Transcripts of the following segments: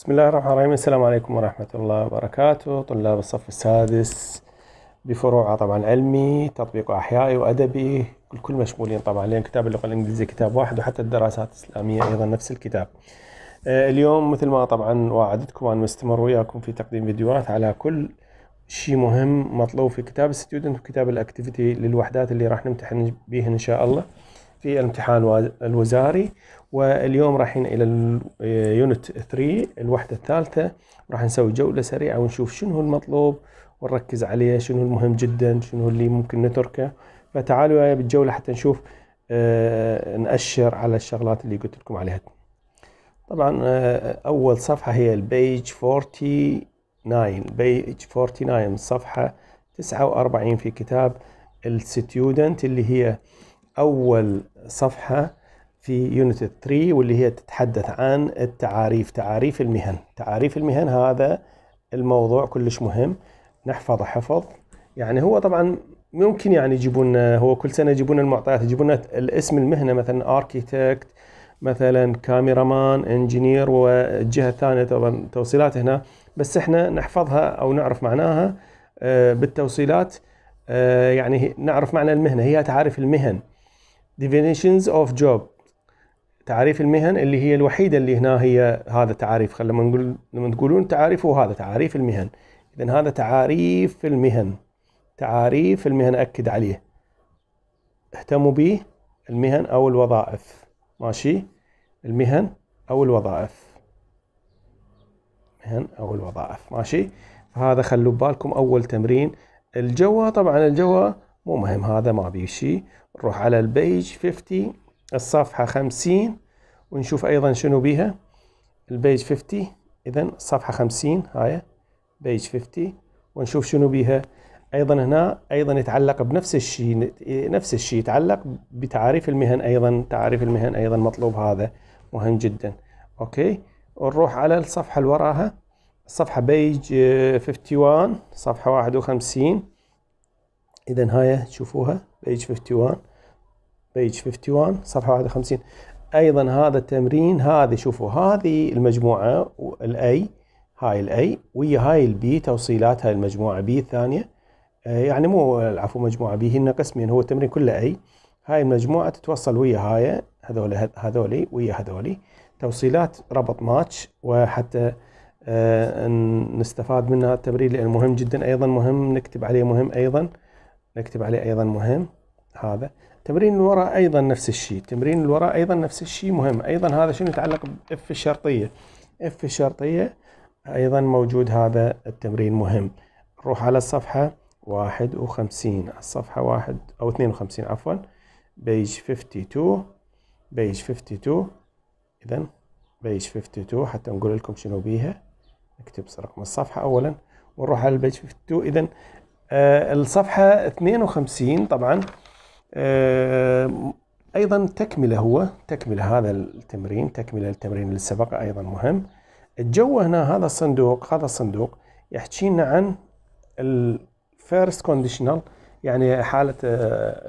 بسم الله الرحمن الرحيم السلام عليكم ورحمة الله وبركاته طلاب الصف السادس بفروع طبعا علمي تطبيق أحيائي وأدبي الكل مشمولين طبعا لأن كتاب اللغة الإنجليزية كتاب واحد وحتى الدراسات الإسلامية أيضا نفس الكتاب آه، اليوم مثل ما طبعا وعدتكم أن مستمر وياكم في تقديم فيديوهات على كل شيء مهم مطلوب في كتاب الستيودنت وكتاب الأكتيفيتي للوحدات اللي راح نمتحن بهن إن شاء الله في الامتحان الوزاري واليوم رايحين الى اليونت 3 آه، الوحده الثالثه راح نسوي جوله سريعه ونشوف شنو المطلوب ونركز عليه شنو المهم جدا شنو اللي ممكن نتركه فتعالوا وياي بالجوله حتى نشوف آه، نأشر على الشغلات اللي قلت لكم عليها طبعا آه، اول صفحه هي البيج 49 بيج 49 صفحه 49 في كتاب الستيودنت اللي هي اول صفحة في يونت 3 واللي هي تتحدث عن التعاريف تعاريف المهن تعاريف المهن هذا الموضوع كلش مهم نحفظه حفظ يعني هو طبعا ممكن يعني يجيبون هو كل سنه يجيبون المعطيات يجيبون الاسم المهنه مثلا اركيتكت مثلا كاميرامان انجينير والجهه الثانيه طبعا توصيلات هنا بس احنا نحفظها او نعرف معناها آه، بالتوصيلات آه، يعني نعرف معنى المهنه هي تعاريف المهن definitions of job تعاريف المهن اللي هي الوحيده اللي هنا هي هذا تعريف خلينا لما نقول لما تقولون تعريف وهذا هذا تعريف المهن اذا هذا تعاريف المهن تعاريف المهن اكد عليه اهتموا به المهن او الوظائف ماشي المهن او الوظائف مهن او الوظائف ماشي فهذا خلوا ببالكم اول تمرين الجوا طبعا الجوا مو مهم هذا ما بيه شيء نروح على البيج 50 الصفحة 50 ونشوف أيضا شنو بيها البيج 50 إذا الصفحة 50 هاي بيج 50 ونشوف شنو بيها أيضا هنا أيضا يتعلق بنفس الشيء نفس الشيء يتعلق بتعريف المهن أيضا تعريف المهن أيضا مطلوب هذا مهم جدا أوكي ونروح على الصفحة اللي وراها الصفحة بيج 51 صفحة 51 اذا هاي تشوفوها بيج 51 بيج 51 صفحه 51 ايضا هذا التمرين هذه شوفوا هذه المجموعه الاي هاي الاي ويا هاي البي توصيلات هاي المجموعه بي الثانيه آه، يعني مو العفو مجموعه بي هنا قسمين هو التمرين كله اي هاي المجموعه تتوصل ويا هاي هذول هذولي ويا هذولي توصيلات ربط ماتش وحتى آه، نستفاد منها التمرين لأنه مهم جدا أيضا مهم نكتب عليه مهم أيضا نكتب عليه أيضا مهم هذا تمرين الوراء أيضا نفس الشيء تمرين الوراء أيضا نفس الشيء مهم أيضا هذا شنو يتعلق بإف الشرطية إف الشرطية أيضا موجود هذا التمرين مهم نروح على الصفحة 51 الصفحة واحد أو 52 عفوا بيج 52 بيج 52 إذا بيج 52 حتى نقول لكم شنو بيها نكتب رقم الصفحة أولا ونروح على البيج 52 إذا آه، الصفحة 52 طبعا آه، أيضا تكملة هو تكملة هذا التمرين تكملة التمرين اللي سبق أيضا مهم الجو هنا هذا الصندوق هذا الصندوق يحكي لنا عن الفيرست كونديشنال يعني حالة آه،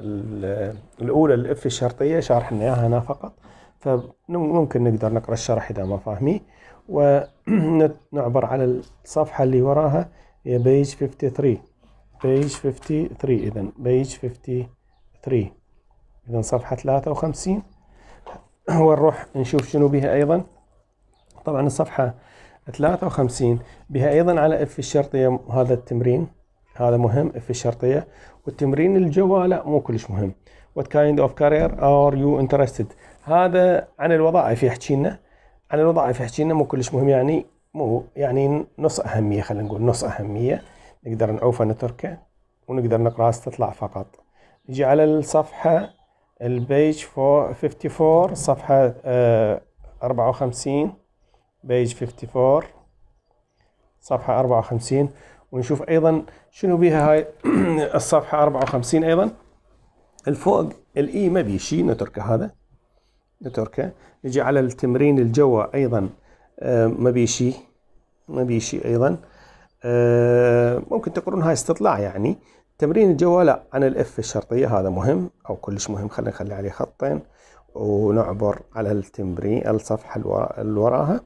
الأولى الإف الشرطية شارح لنا إياها هنا فقط فممكن نقدر نقرأ الشرح إذا ما فاهمين ونعبر على الصفحة اللي وراها هي بيج 53 بيج 53 إذا بيج 53 إذا صفحة 53 ونروح نشوف شنو بها أيضا طبعا الصفحة 53 بها أيضا على اف الشرطية هذا التمرين هذا مهم اف الشرطية والتمرين الجوا لا مو كلش مهم what kind of career are you interested هذا عن الوظائف يحكي لنا عن الوظائف يحكي لنا مو كلش مهم يعني مو يعني نص أهمية خلينا نقول نص أهمية نقدر نعوفه نتركه ونقدر نقرا استطلاع فقط نجي على الصفحة البيج 54 صفحة 54 بيج 54 صفحة 54 ونشوف أيضا شنو بيها هاي الصفحة 54 أيضا الفوق الإي e ما بيه شيء نتركه هذا نتركه نجي على التمرين الجوا أيضا آه، ما بيه شيء ما بيه شيء أيضا آه، ممكن تقولون هاي استطلاع يعني تمرين الجوال عن الاف الشرطية هذا مهم أو كلش مهم خلينا نخلي عليه خطين ونعبر على التمرين الصفحة اللي وراها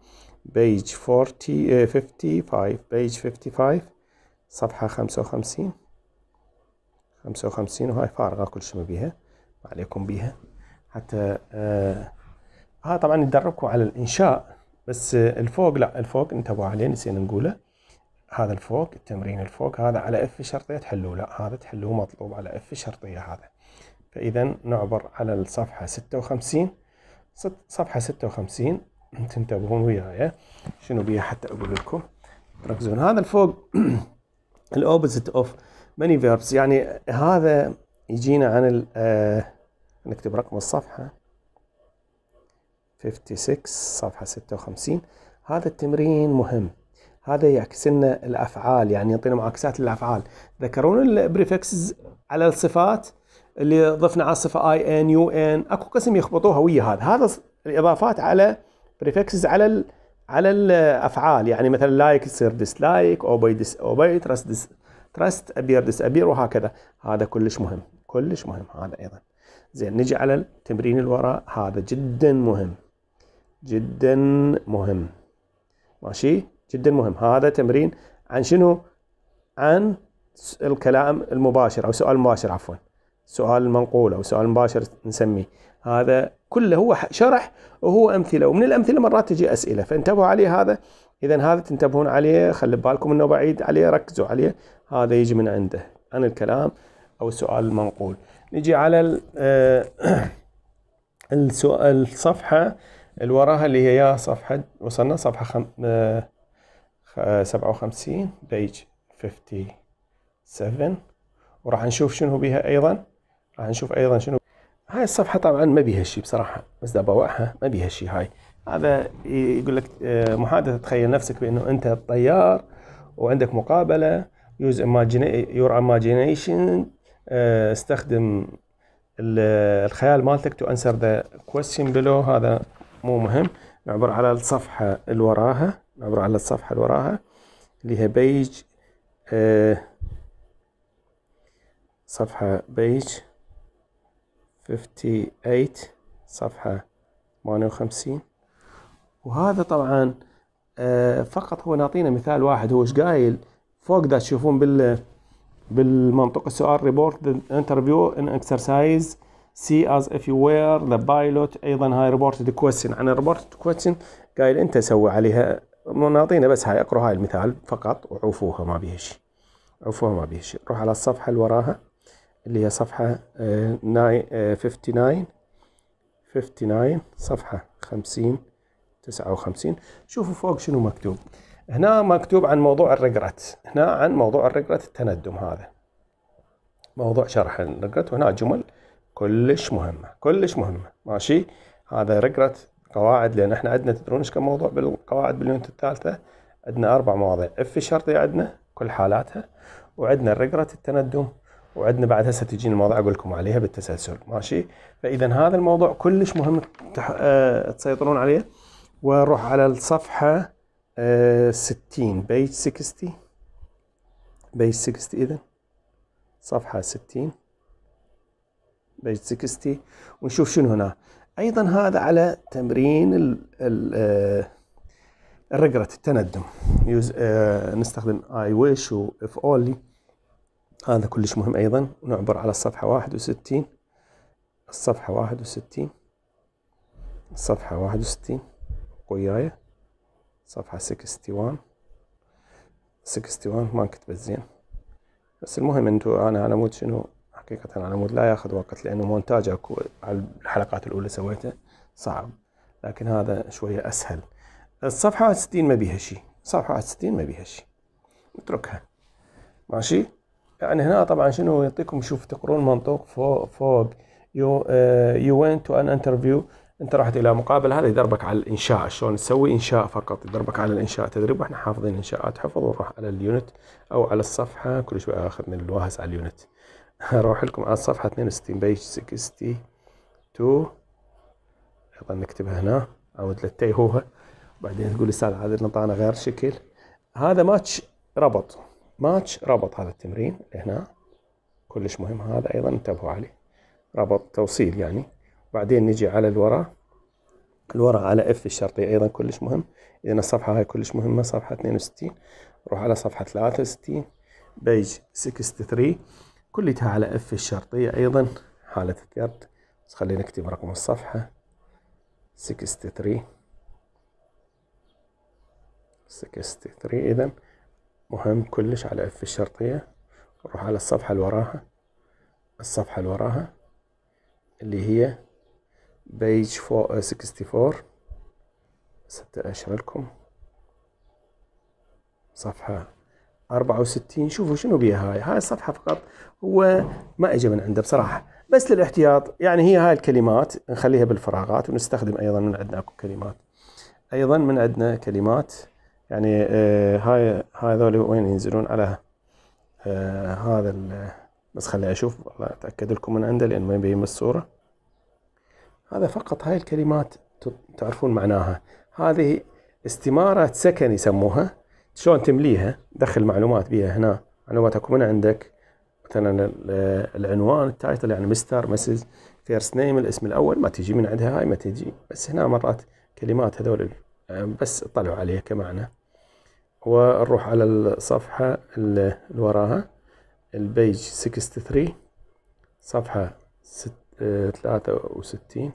بيج 40 55 بيج 55 صفحة 55 55 وهاي فارغة كل شيء ما بيها ما عليكم بيها حتى آه ها آه، طبعا يدربكم على الإنشاء بس الفوق لا الفوق انتبهوا عليه نسينا نقوله هذا الفوق التمرين الفوق هذا على اف شرطية تحلوه لا هذا تحلوه مطلوب على اف شرطية هذا فإذا نعبر على الصفحة 56 صفحة 56 تنتبهون وياي شنو بيها حتى أقول لكم تركزون هذا الفوق الأوبزيت أوف ماني فيربس يعني هذا يجينا عن ال آه، نكتب رقم الصفحة 56 صفحة 56 هذا التمرين مهم هذا يعكس لنا الافعال يعني يعطينا معاكسات للافعال ذكرون البريفكسز على الصفات اللي ضفنا على الصفه اي ان يو ان اكو قسم يخبطوها ويا هذا هذا الاضافات على بريفكسز على ال على الافعال يعني مثلا لايك يصير ديسلايك اوبي ديس اوبي ترست ديس ترست ابير ديس ابير وهكذا هذا كلش مهم كلش مهم هذا ايضا زين نجي على التمرين الوراء هذا جدا مهم جدا مهم ماشي جدا مهم هذا تمرين عن شنو عن الكلام المباشر أو سؤال مباشر عفوا سؤال منقول أو سؤال مباشر نسميه هذا كله هو شرح وهو أمثلة ومن الأمثلة مرات تجي أسئلة فانتبهوا عليه هذا إذا هذا تنتبهون عليه خلي بالكم أنه بعيد عليه ركزوا عليه هذا يجي من عنده عن الكلام أو السؤال المنقول نجي على آه، السؤال الصفحة اللي وراها اللي هي يا صفحة وصلنا صفحة خم... آه، سبعة وخمسين بيج فيفتي سفن وراح نشوف شنو بيها أيضا راح نشوف أيضا شنو هاي الصفحة طبعا ما بيها شيء بصراحة بس دا بوقعها ما بيها شيء هاي هذا يقول لك آه، محادثة تخيل نفسك بأنه أنت طيار وعندك مقابلة يوز يور imagination آه، استخدم الخيال مالتك تو انسر ذا كويستشن بلو هذا مو مهم نعبر على الصفحة اللي وراها نعبر على الصفحة اللي وراها اللي هي بيج آه، صفحة بيج 58 صفحة 58 وهذا طبعا آه، فقط هو نعطينا مثال واحد هو ايش قايل فوق ده تشوفون بال بالمنطق السؤال ريبورت انترفيو ان اكسرسايز سي از اف يو وير ذا بايلوت ايضا هاي ريبورت كويستشن عن ريبورت كويستشن قايل انت سوي عليها نعطينا بس هاي اقروا هاي المثال فقط وعوفوها ما بيها شيء عوفوها ما بيها شيء روح على الصفحة اللي وراها اللي هي صفحة 59 آه، 59 آه، صفحة 50 59 شوفوا فوق شنو مكتوب هنا مكتوب عن موضوع الرقرات هنا عن موضوع الرقرات التندم هذا موضوع شرح الرقرات وهنا جمل كلش مهمة كلش مهمة ماشي هذا رقرات قواعد لان احنا عندنا تدرون ايش كم موضوع بالقواعد باليونت الثالثه عندنا اربع مواضيع اف الشرطي عندنا كل حالاتها وعندنا الرجرة التندم وعندنا بعد هسه تجيني المواضيع اقول لكم عليها بالتسلسل ماشي فاذا هذا الموضوع كلش مهم تح... اه تسيطرون عليه ونروح على الصفحه اه 60 بيج 60 بيج 60 اذا صفحه 60 بيج 60 ونشوف شنو هنا ايضا هذا على تمرين الريجرت آه، التندم يوز آه، نستخدم اي ويش واف اولي هذا كلش مهم ايضا ونعبر على الصفحه 61 الصفحه 61 الصفحه 61 وياي صفحه 61 61 ما كتبت زين بس المهم انتو انا على مود شنو حقيقة على مود لا ياخذ وقت لأنه مونتاج أكو على الحلقات الأولى سويته صعب لكن هذا شوية أسهل الصفحة 60 ما بيها شيء صفحة 60 ما بيها شيء اتركها ماشي يعني هنا طبعا شنو يعطيكم شوف تقرون منطوق فوق فوق يو يو وينت تو ان انترفيو انت رحت الى مقابله هذا يدربك على الانشاء شلون تسوي انشاء فقط يدربك على الانشاء تدريب واحنا حافظين انشاءات حفظ ونروح على اليونت او على الصفحه كل شوي اخذ من الواهس على اليونت هروح لكم على الصفحة 62 بيج 62 ايضا نكتبها هنا ثلاثة هو بعدين تقول استاذ عادل نطعنا غير شكل هذا ماتش ربط ماتش ربط هذا التمرين هنا كلش مهم هذا ايضا انتبهوا عليه ربط توصيل يعني بعدين نجي على الوراء الوراء على اف الشرطي ايضا كلش مهم اذا الصفحه هاي كلش مهمه صفحه 62 روح على صفحه 63 بيج 63 كلتها على اف الشرطية ايضا حالة الكرد بس خلينا نكتب رقم الصفحة 63 63 اذا مهم كلش على اف الشرطية نروح على الصفحة اللي وراها الصفحة اللي وراها اللي هي بيج 64 ستة أشهر لكم صفحة 64 شوفوا شنو بيها هاي هاي الصفحة فقط هو ما اجى من عنده بصراحة بس للاحتياط يعني هي هاي الكلمات نخليها بالفراغات ونستخدم ايضا من عندنا اكو كلمات ايضا من عندنا كلمات يعني آه هاي هاي ذول وين ينزلون على آه هذا بس خليني اشوف والله اتاكد لكم من عنده لان ما يبين بالصورة هذا فقط هاي الكلمات تعرفون معناها هذه استمارة سكن يسموها شلون تمليها دخل معلومات بيها هنا معلومات اكو من عندك مثلا العنوان التايتل يعني مستر مسز فيرست نيم الاسم الاول ما تجي من عندها هاي ما تجي بس هنا مرات كلمات هذول آه، بس اطلعوا عليها كمعنى ونروح على الصفحة اللي وراها البيج 63 صفحة ست آه، وستين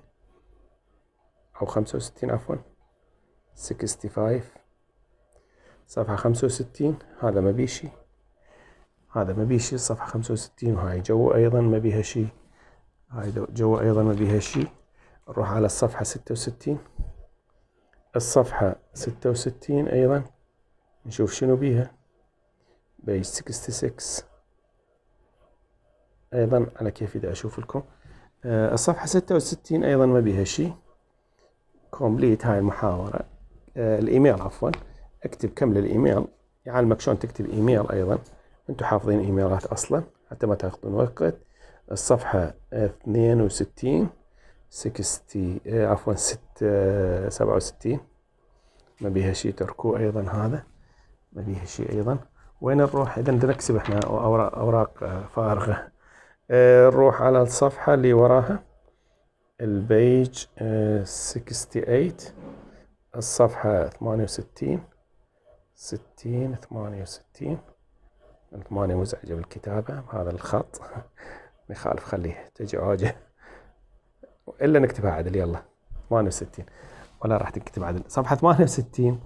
أو خمسة وستين عفوا 65 صفحة خمسة وستين هذا ما بيه شي هذا ما بيه شي صفحة خمسة وستين وهاي جوا أيضا ما بيها شي هاي جوا أيضا ما بيها شي نروح على الصفحة ستة وستين الصفحة ستة وستين أيضا نشوف شنو بيها بيج سكستي سكس أيضا على كيف إذا أشوف لكم آه، الصفحة ستة وستين أيضا ما بيها شي كومبليت هاي المحاورة آه، الإيميل عفواً اكتب كم للايميل يعلمك شلون تكتب ايميل ايضا انتم حافظين ايميلات اصلا حتى ما تاخذون وقت الصفحة 62 60 إيه، عفوا 6 67 ما بيها شيء تركوه ايضا هذا ما بيها شيء ايضا وين نروح اذا نكسب احنا اوراق, أوراق فارغة إيه، نروح على الصفحة اللي وراها البيج إيه، 68 الصفحة 68 ستين ثمانية وستين ثمانية مزعجة بالكتابة هذا الخط ما يخالف خليه تجعوجة إلا نكتبها عدل يلا ثمانية وستين ولا راح تكتب عدل صفحة ثمانية وستين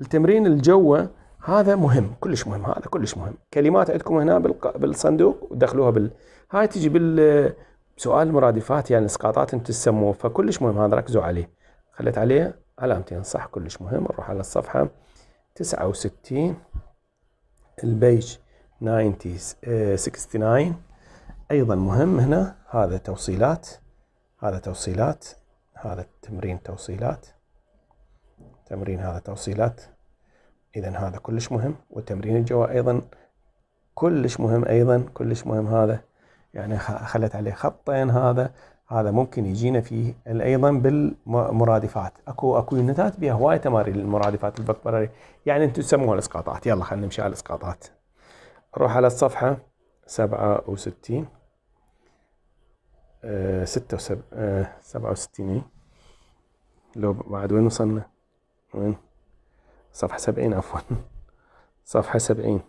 التمرين الجوة هذا مهم كلش مهم هذا كلش مهم كلمات عندكم هنا بالصندوق ودخلوها بال هاي تجي بال سؤال المرادفات يعني اسقاطات انتم تسموه فكلش مهم هذا ركزوا عليه خليت عليه علامتين صح كلش مهم نروح على الصفحه تسعة وستين البيج 69 آه، ايضا مهم هنا هذا توصيلات هذا توصيلات هذا التمرين توصيلات تمرين هذا توصيلات اذا هذا كلش مهم وتمرين الجواء ايضا كلش مهم ايضا كلش مهم هذا يعني خلت عليه خطين هذا هذا ممكن يجينا فيه ايضا بالمرادفات اكو اكو يونتات بها هواي تمارين المرادفات البكبراري يعني انتم تسموها الاسقاطات يلا خلينا نمشي على الاسقاطات نروح على الصفحه 67 أه 67 أه 67 إيه؟ لو بعد وين وصلنا؟ وين؟ صفحة 70 عفوا صفحة 70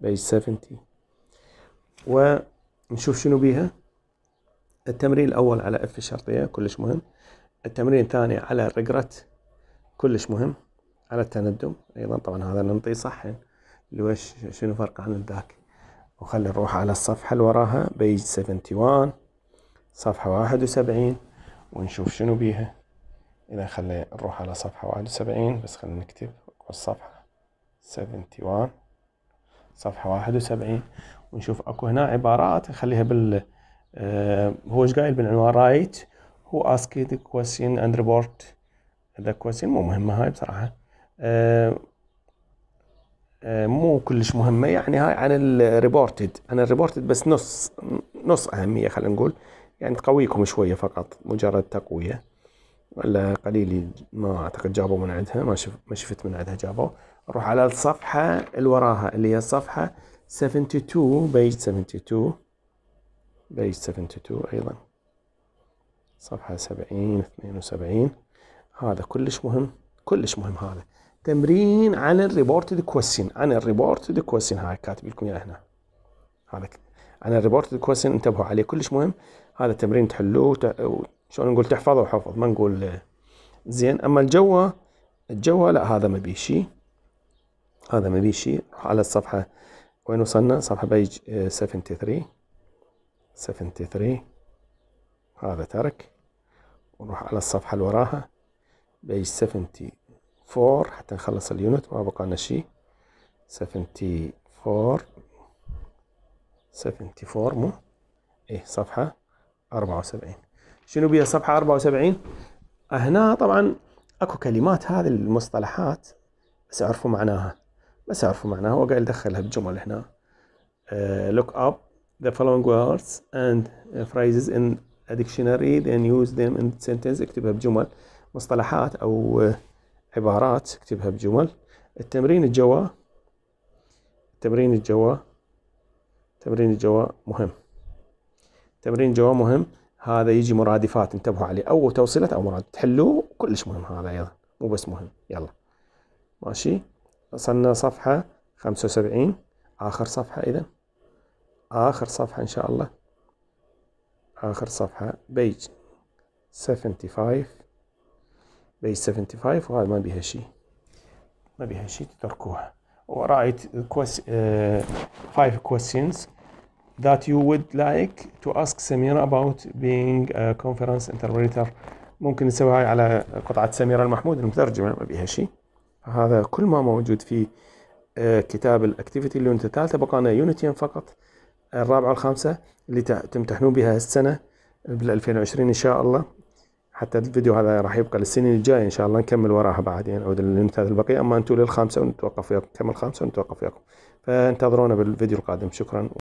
بيج 70 ونشوف شنو بيها التمرين الأول على اف الشرطية كلش مهم التمرين الثاني على الرجرت كلش مهم على التندم أيضا طبعا هذا ننطي صح لوش شنو فرق عن الذاك وخلي نروح على الصفحة اللي وراها بيج 71 صفحة 71 ونشوف شنو بيها إذا خلي نروح على صفحة 71 بس خلينا نكتب الصفحة 71 صفحة 71 ونشوف اكو هنا عبارات نخليها بال آه، هو ايش قايل بالعنوان رايت هو اسك ذا كويستشن اند ريبورت ذا كويستشن مو مهمه هاي بصراحه آه، آه، مو كلش مهمه يعني هاي عن الريبورتد عن الريبورتد بس نص نص اهميه خلينا نقول يعني تقويكم شويه فقط مجرد تقويه ولا قليل ما اعتقد جابوا من عندها ما شف ما شفت من عندها جابوا نروح على الصفحه اللي وراها اللي هي الصفحه 72 بيج 72 بيج 72 أيضا صفحة 70 72 هذا كلش مهم كلش مهم هذا تمرين عن الريبورتد كويسشن عن الريبورتد كويسشن هاي كاتب لكم اياه هنا هذا عن الريبورتد كويسشن انتبهوا عليه كلش مهم هذا تمرين تحلوه شلون نقول تحفظه وحفظ ما نقول آه، زين اما الجوا الجوا لا هذا ما بيه شيء هذا ما بيه شيء على الصفحة وين وصلنا صفحة بيج 73 آه، 73 هذا ترك ونروح على الصفحة اللي وراها بيج 74 حتى نخلص اليونت ما بقى لنا شيء 74 74 مو ايه صفحة 74 شنو بيها صفحة 74 هنا طبعا اكو كلمات هذه المصطلحات بس اعرفوا معناها بس اعرفوا معناها وقاعد ادخلها بجمل هنا لوك آه، اب the following words and uh, phrases in a dictionary then use them in sentence اكتبها بجمل مصطلحات أو uh, عبارات اكتبها بجمل التمرين الجوا تمرين الجوا تمرين الجوا مهم تمرين الجوا مهم هذا يجي مرادفات انتبهوا عليه أو توصيلات أو مراد تحلوه كلش مهم هذا أيضا مو بس مهم يلا ماشي وصلنا صفحة 75 آخر صفحة إذا آخر صفحة إن شاء الله آخر صفحة بيج 75 بيج 75 وهذا ما بيها شيء ما بيها شيء تتركوها ورأيت فايف آه، questions that you would like to ask سميرة about being a conference interpreter ممكن نسويها على قطعة سميرة المحمود المترجمة ما بيها شيء هذا كل ما موجود في آه، كتاب الاكتيفيتي اللي انت ثالثة بقى لنا يونتين فقط الرابعة والخامسة اللي تمتحنون بها السنة بال 2020 إن شاء الله حتى الفيديو هذا راح يبقى للسنين الجاية إن شاء الله نكمل وراها بعدين يعني نعود للمثال البقية أما أنتم للخامسة ونتوقف وياكم نكمل خامسة ونتوقف وياكم فانتظرونا بالفيديو القادم شكرا